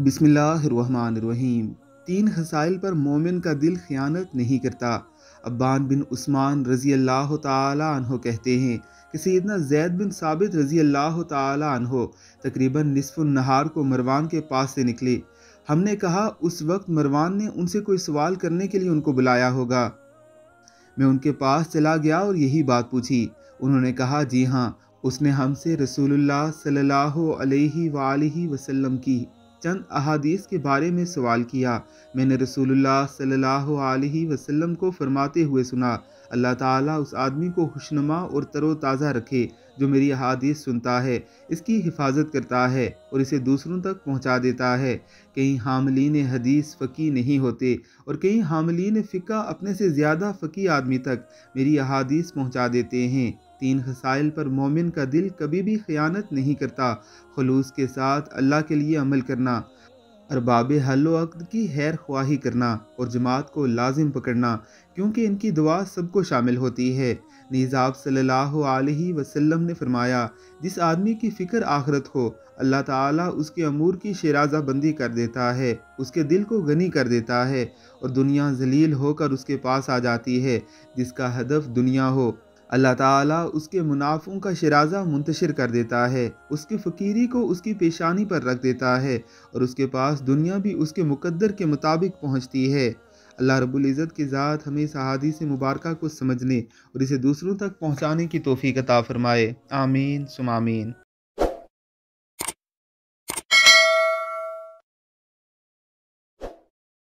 बिसमीम तीन हसाइल पर मोमिन का दिल खयानत नहीं करता अब्बान बिन उस्मान रज़ी अल्लाह तहों कहते हैं कि सैदना जैद बिन साबित रज़ी अल्लाह तहों तकरीबन नसफ़ नहार को मरवान के पास से निकले हमने कहा उस वक्त मरवान ने उनसे कोई सवाल करने के लिए उनको बुलाया होगा मैं उनके पास चला गया और यही बात पूछी उन्होंने कहा जी हाँ उसने हमसे रसूलुल्लाह सल्लल्लाहु अलैहि वसल्लम की चंद अहादीस के बारे में सवाल किया मैंने रसूलुल्लाह सल्लल्लाहु अलैहि वसल्लम को फरमाते हुए सुना अल्लाह ताला उस आदमी को खुशनुमा और तरोताज़ा रखे जो मेरी अहादीस सुनता है इसकी हिफाजत करता है और इसे दूसरों तक पहुंचा देता है कई हामलीन हदीस फ़की नहीं होते और कई हामलिन फ़िका अपने से ज़्यादा फ़की आदमी तक मेरी अहादीस पहुंचा देते हैं तीन खसाइल पर मोमिन का दिल कभी भी ख़यानत नहीं करता खलूस के साथ अल्लाह के लिए अमल करना अरबाब हल वक्त की हैर ख्वाही करना और जमात को लाजिम पकड़ना क्योंकि इनकी दुआ सबको शामिल होती है निज़ाब सल्ला अलैहि वसल्लम ने फरमाया जिस आदमी की फ़िक्र आखरत हो अल्लाह ताला उसके अमूर की शराजा बंदी कर देता है उसके दिल को गनी कर देता है और दुनिया जलील होकर उसके पास आ जाती है जिसका हदफ दुनिया हो अल्लाह ताला उसके मुनाफों का शराजा मुंतशर कर देता है उसकी फ़कीरी को उसकी पेशानी पर रख देता है और उसके पास दुनिया भी उसके मुकद्दर के मुताबिक पहुँचती है अल्लाह रब्बुल इज़्ज़त की ज़ात हमें सहादी से मुबारक को समझने और इसे दूसरों तक पहुँचाने की तोफ़ी अता फ़रमाए आमीन सुमामीन